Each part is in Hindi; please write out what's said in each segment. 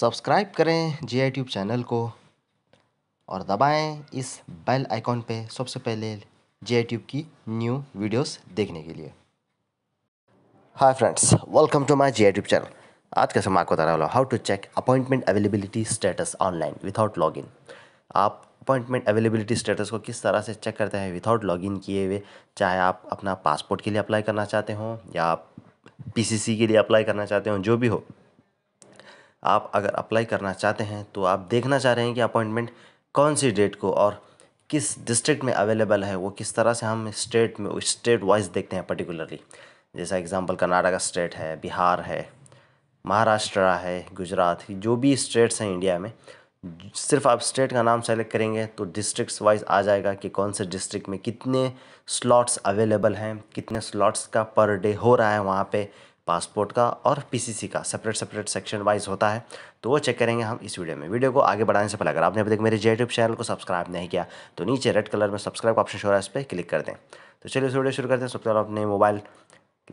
सब्सक्राइब करें जे आई ट्यूब चैनल को और दबाएं इस बेल आइकॉन पे सबसे पहले जे आई ट्यूब की न्यू वीडियोस देखने के लिए hi friends welcome to my J I Tube channel आज कैसे मैं आपको बता रहा हूँ how to check appointment availability status online without login आप अपॉइंटमेंट अवेलेबिलिटी स्टेटस को किस तरह से चेक करते हैं विदाउट लॉगिन किए हुए चाहे आप अपना पासपोर्ट के लिए अप्लाई करना चाहते हो या आप पी के लिए अप्लाई करना चाहते हो जो भी हो आप अगर अप्लाई करना चाहते हैं तो आप देखना चाह रहे हैं कि अपॉइंटमेंट कौन सी डेट को और किस डिस्ट्रिक्ट में अवेलेबल है वो किस तरह से हम स्टेट में स्टेट वाइज देखते हैं पर्टिकुलरली जैसा एग्जांपल कर्नाटका स्टेट है बिहार है महाराष्ट्र है गुजरात जो भी स्टेट्स हैं इंडिया में सिर्फ आप स्टेट का नाम सेलेक्ट करेंगे तो डिस्ट्रिक्ट्स वाइज आ जाएगा कि कौन से डिस्ट्रिक्ट में कितने स्लॉट्स अवेलेबल हैं कितने स्लॉट्स का पर डे हो रहा है वहाँ पे पासपोर्ट का और पीसीसी का सेपरेट सेपरेट सेक्शन वाइज होता है तो वो चेक करेंगे हम इस वीडियो में वीडियो को आगे बढ़ाने से पहले अगर आपने अभी तक मेरे जे यूट्यूब चैनल को सब्सक्राइब नहीं किया तो नीचे रेड कलर में सब्सक्राइब का ऑप्शन शो रहा है इस पर क्लिक कर दें तो चलिए इस वीडियो शुरू करते हैं सबसे पहले अपने मोबाइल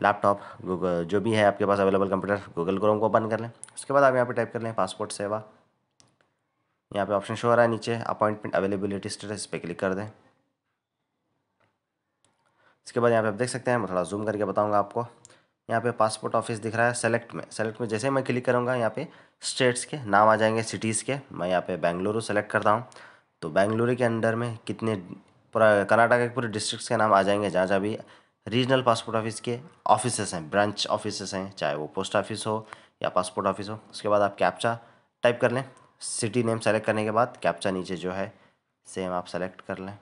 लैपटॉप गूगल जो भी है आपके पास अवेलेबल कंप्यूटर गूगल क्रोम को ओपन कर लें उसके बाद आप यहाँ पर टाइप कर लें पासपोर्ट सेवा यहाँ पर ऑप्शन शो हो रहा है नीचे अपॉइंटमेंट अवेलेबिलिटी स्टेटस पर क्लिक कर दें इसके बाद यहाँ पे आप देख सकते हैं मैं थोड़ा जूम करके बताऊँगा आपको यहाँ पे पासपोर्ट ऑफिस दिख रहा है सेलेक्ट में सेलेक्ट में जैसे मैं क्लिक करूँगा यहाँ पे स्टेट्स के नाम आ जाएंगे सिटीज़ के मैं यहाँ पे बेंगलुरु सेलेक्ट करता हूँ तो बेंगलुरु के अंडर में कितने पूरा कर्नाटक के पूरे डिस्ट्रिक्ट्स के नाम आ जाएंगे जहाँ जहाँ भी रीजनल पासपोर्ट ऑफिस के ऑफिसेस हैं ब्रांच ऑफिसेस हैं चाहे वो पोस्ट ऑफिस हो या पासपोर्ट ऑफिस हो उसके बाद आप कैप्चा टाइप कर लें सिटी नेम सेलेक्ट करने के बाद कैप्चा नीचे जो है सेम आप सेलेक्ट कर लें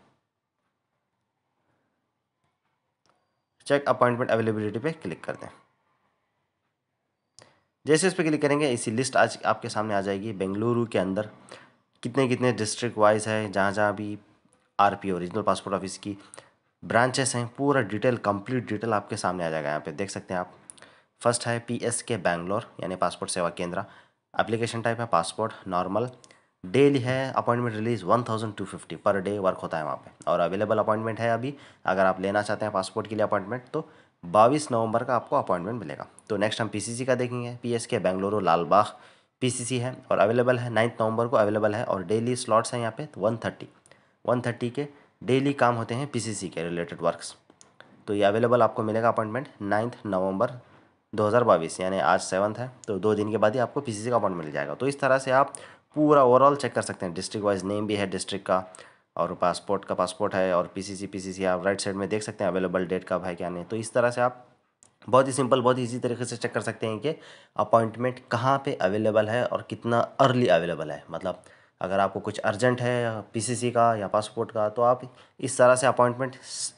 चेक अपॉइंटमेंट अवेलेबिलिटी पे क्लिक कर दें जैसे इस पर क्लिक करेंगे इसी लिस्ट आज आपके सामने आ जाएगी बेंगलुरु के अंदर कितने कितने डिस्ट्रिक्ट वाइज है जहाँ जहाँ भी ओ ओरिजिनल पासपोर्ट ऑफिस की ब्रांचेस हैं पूरा डिटेल कंप्लीट डिटेल आपके सामने आ जाएगा यहाँ पे देख सकते हैं आप फर्स्ट है पी एस के बैंगलोर यानी पासपोर्ट सेवा केंद्र एप्लीकेशन टाइप है पासपोर्ट नॉर्मल डेली है appointment release one thousand two fifty per day work होता है वहाँ पे और अवेलेबल अपॉइंटमेंट है अभी अगर आप लेना चाहते हैं पासपोर्ट के लिए अपॉइंटमेंट तो बाईस नवंबर का आपको अपॉइंटमेंट मिलेगा तो नेक्स्ट हम पी का देखेंगे पी एस के बेंगलुरु लालबाग पी है और अवेलेबल है नाइन्थ नवंबर को अवेलेबल है और डेली स्लॉट्स हैं यहाँ पे तो वन थर्टी वन थर्टी के डेली काम होते हैं पी के रिलेटेड वर्क्स तो ये अवेलेबल आपको मिलेगा अपॉइंटमेंट नाइन्थ नवंबर 2022 यानी आज सेवन्थ है तो दो दिन के बाद ही आपको पी का अपॉइंटमेंट मिल जाएगा तो इस तरह से आप पूरा ओवरऑल चेक कर सकते हैं डिस्ट्रिक्ट वाइज नेम भी है डिस्ट्रिक्ट का और पासपोर्ट का पासपोर्ट है और पीसीसी पीसीसी आप राइट साइड में देख सकते हैं अवेलेबल डेट कब है क्या नहीं तो इस तरह से आप बहुत ही सिंपल बहुत ही ईजी तरीके से चेक कर सकते हैं कि अपॉइंटमेंट कहाँ पे अवेलेबल है और कितना अर्ली अवेलेबल है मतलब अगर आपको कुछ अर्जेंट है पीसीसी का या पासपोर्ट का तो आप इस तरह से अपॉइंटमेंट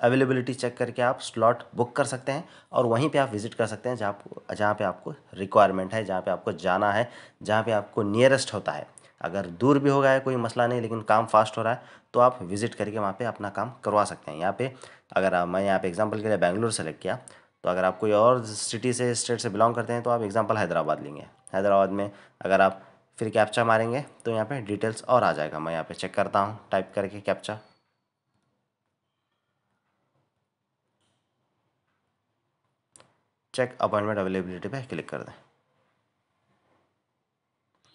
अवेलेबिलिटी चेक करके आप स्लॉट बुक कर सकते हैं और वहीं पे आप विज़िट कर सकते हैं जहाँ जहाँ पे आपको रिक्वायरमेंट है जहाँ पे आपको जाना है जहाँ पे आपको नियरेस्ट होता है अगर दूर भी हो गया है कोई मसला नहीं लेकिन काम फास्ट हो रहा है तो आप विज़िट करके वहाँ पे अपना काम करवा सकते हैं यहाँ पे अगर मैं यहाँ पे एग्जांपल के लिए बेंगलुरु सेलेक्ट किया तो अगर आप कोई और सिटी से स्टेट से बिलोंग करते हैं तो आप एग्ज़ाम्पल हैदराबाद लेंगे हैदराबाद में अगर आप फिर कैप्चा मारेंगे तो यहाँ पर डिटेल्स और आ जाएगा मैं यहाँ पर चेक करता हूँ टाइप करके कैप्चा चेक अपॉइंटमेंट अवेलेबिलिटी पर क्लिक कर दें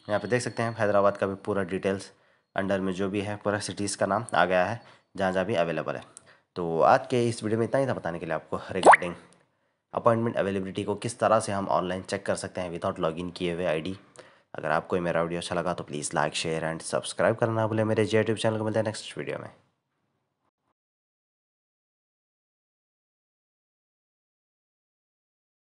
यहाँ पे देख सकते हैं हैदराबाद का भी पूरा डिटेल्स अंडर में जो भी है पूरा सिटीज़ का नाम आ गया है जहाँ जहाँ भी अवेलेबल है तो आज के इस वीडियो में इतना ही था बताने के लिए आपको रिगार्डिंग अपॉइंटमेंट अवेलेबिलिटी को किस तरह से हम ऑनलाइन चेक कर सकते हैं विदाउट लॉगिन किए हुए आईडी अगर आपको मेरा वीडियो अच्छा लगा तो please like share and subscribe करना भूलें मेरे जे यूट्यूब चैनल को मिलते हैं नेक्स्ट वीडियो में